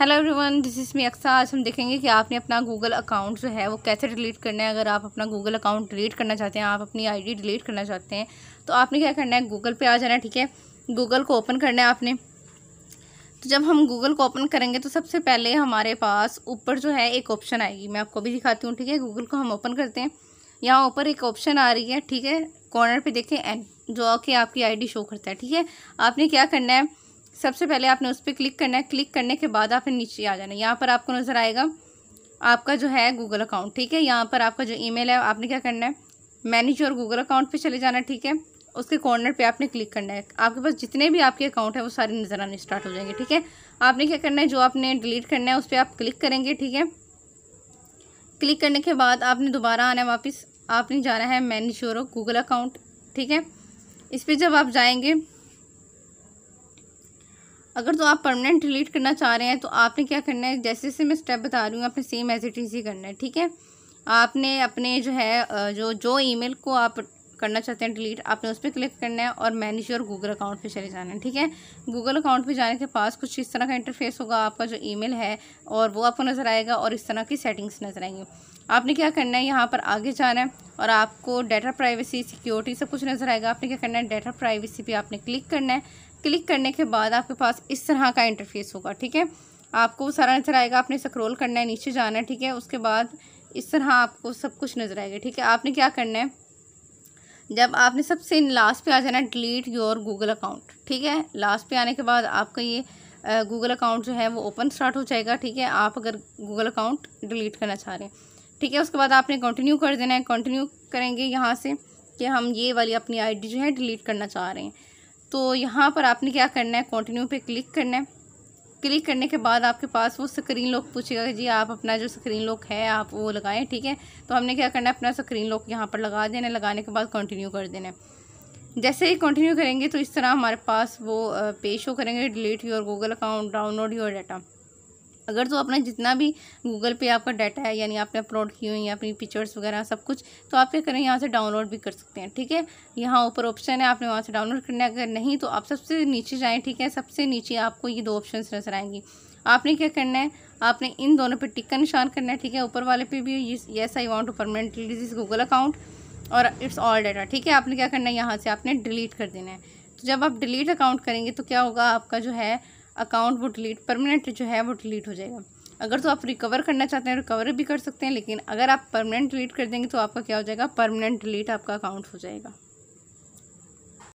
hello everyone this is me Aqsa आज हम देखेंगे कि आपने अपना गूगल अकाउंट जो है वो कैसे डिलीट करना है अगर आप अपना गूगल अकाउंट डिलीट करना चाहते हैं आप अपनी आईडी डिलीट करना चाहते हैं तो आपने क्या करना है गूगल पे आ जाना है ठीक है गूगल को ओपन करना है आपने तो जब हम गूगल को ओपन करेंगे तो सबसे पहले हमारे पास ऊपर जो है एक ऑप्शन आएगी मैं आपको भी दिखाती हूँ ठीक है गूगल को हम ओपन करते हैं यहाँ ऊपर एक ऑप्शन आ रही है ठीक है कॉर्नर पर देखें एन जो कि आपकी आई शो करता है ठीक है आपने क्या करना है सबसे पहले आपने उस पर क्लिक करना है क्लिक करने के बाद आपने नीचे आ जाना है यहाँ पर आपको नज़र आएगा आपका जो है गूगल अकाउंट ठीक है यहाँ पर आपका जो ईमेल है आपने क्या करना है मैनेज और गूगल अकाउंट पे चले जाना ठीक है उसके कॉर्नर पे आपने क्लिक करना है आपके पास जितने भी आपके अकाउंट है वो सारे नज़र आने स्टार्ट हो जाएंगे ठीक है आपने क्या करना है जो आपने डिलीट करना है उस पर आप क्लिक करेंगे ठीक है क्लिक करने के बाद आपने दोबारा आना है वापस आपने जाना है मैनेज और गूगल अकाउंट ठीक है इस पर जब आप जाएंगे अगर तो आप परमानेंट डिलीट करना चाह रहे हैं तो आपने क्या करना है जैसे जैसे मैं स्टेप बता रही हूँ आपने सेम एज इट इज ही करना है ठीक है आपने अपने जो है जो जो ईमेल को आप करना चाहते हैं डिलीट आपने उस पर क्लिक करना है और मैनेज योर गूगल अकाउंट पे चले जाना है ठीक है गूगल अकाउंट पे जाने के पास कुछ इस तरह का इंटरफेस होगा आपका जो ईमेल है और वो आपको नज़र आएगा और इस तरह की सेटिंग्स नज़र आएंगी आपने क्या करना है यहाँ पर आगे जाना है और आपको डाटा प्राइवेसी सिक्योरिटी सब कुछ नज़र आएगा आपने क्या करना है डाटा प्राइवेसी पर आपने क्लिक करना है क्लिक करने के बाद आपके पास इस तरह का इंटरफेस होगा ठीक है आपको सारा नजर आएगा आपने स्क्रोल करना है नीचे जाना है ठीक है उसके बाद इस तरह आपको सब कुछ नज़र आएगा ठीक है आपने क्या करना है जब आपने सबसे लास्ट पे आ जाना है डिलीट योर गूगल अकाउंट ठीक है लास्ट पे आने के बाद आपका ये गूगल अकाउंट जो है वो ओपन स्टार्ट हो जाएगा ठीक है आप अगर गूगल अकाउंट डिलीट करना चाह रहे हैं ठीक है उसके बाद आपने कंटिन्यू कर देना है कंटिन्यू करेंगे यहाँ से कि हम ये वाली अपनी आईडी जो है डिलीट करना चाह रहे हैं तो यहाँ पर आपने क्या करना है कंटिन्यू पे क्लिक करना है क्लिक करने के बाद आपके पास वो स्क्रीन लॉक पूछेगा जी आप अपना जो स्क्रीन लॉक है आप वो लगाएं ठीक है तो हमने क्या करना है अपना स्क्रीन लॉक यहाँ पर लगा देना लगाने के बाद कंटिन्यू कर देना है जैसे ही कंटिन्यू करेंगे तो इस तरह हमारे पास वो पेश हो करेंगे delete your Google account download your data अगर तो अपना जितना भी गूगल पे आपका डाटा है यानी आपने अपलोड किए हुए या अपनी पिक्चर्स वगैरह सब कुछ तो आप क्या करें यहाँ से डाउनलोड भी कर सकते हैं ठीक है यहाँ ऊपर ऑप्शन है आपने वहाँ से डाउनलोड करना है अगर नहीं तो आप सबसे नीचे जाएँ ठीक है सबसे नीचे आपको ये दो ऑप्शन नजर आएंगी आपने क्या करना है आपने इन दोनों पर टिक का निशान करना है ठीक है ऊपर वाले पे भी yes I want to permanently this Google account और इट्स ऑल डाटा ठीक है आपने क्या करना है यहाँ से आपने डिलीट कर देना है तो जब आप डिलीट अकाउंट करेंगे तो क्या होगा आपका जो है अकाउंट वो डिलीट परमानेंट जो है वो डिलीट हो जाएगा अगर तो आप रिकवर करना चाहते हैं रिकवर भी कर सकते हैं लेकिन अगर आप परमानेंट डिलीट कर देंगे तो आपका क्या हो जाएगा परमानेंट डिलीट आपका अकाउंट हो जाएगा